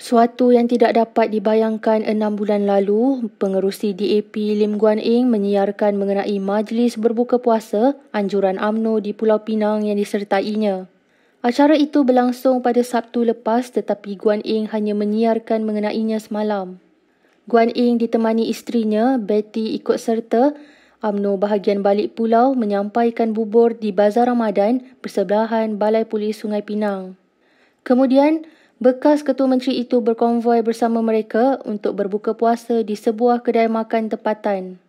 Suatu yang tidak dapat dibayangkan enam bulan lalu, pengerusi DAP Lim Guan Eng menyiarkan mengenai majlis berbuka puasa anjuran AMNO di Pulau Pinang yang disertainya. Acara itu berlangsung pada Sabtu lepas tetapi Guan Eng hanya menyiarkan mengenainya semalam. Guan Eng ditemani isterinya Betty ikut serta UMNO bahagian balik pulau menyampaikan bubur di Bazar Ramadan persebelahan Balai Polis Sungai Pinang. Kemudian, Bekas ketua menteri itu berkonvoi bersama mereka untuk berbuka puasa di sebuah kedai makan tempatan.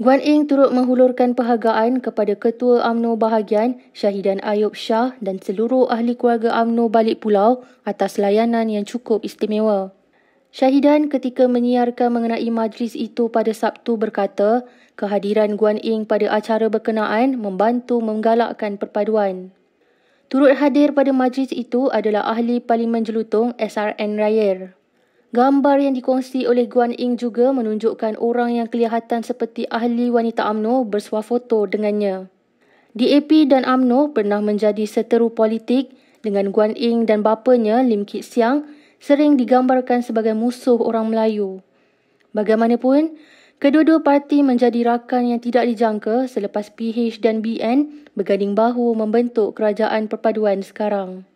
Guan Ying turut menghulurkan perhargaan kepada Ketua Amno Bahagian Syahidan Ayub Shah dan seluruh ahli keluarga Amno balik pulau atas layanan yang cukup istimewa. Syahidan ketika menyiarkan mengenai majlis itu pada Sabtu berkata, kehadiran Guan Ying pada acara berkenaan membantu menggalakkan perpaduan. Turut hadir pada majlis itu adalah Ahli Parlimen Jelutong SRN Rayer. Gambar yang dikongsi oleh Guan Ying juga menunjukkan orang yang kelihatan seperti ahli wanita UMNO bersuah foto dengannya. DAP dan UMNO pernah menjadi seteru politik dengan Guan Ying dan bapanya Lim Kit Siang sering digambarkan sebagai musuh orang Melayu. Bagaimanapun, Kedua-dua parti menjadi rakan yang tidak dijangka selepas PH dan BN berganding bahu membentuk kerajaan perpaduan sekarang.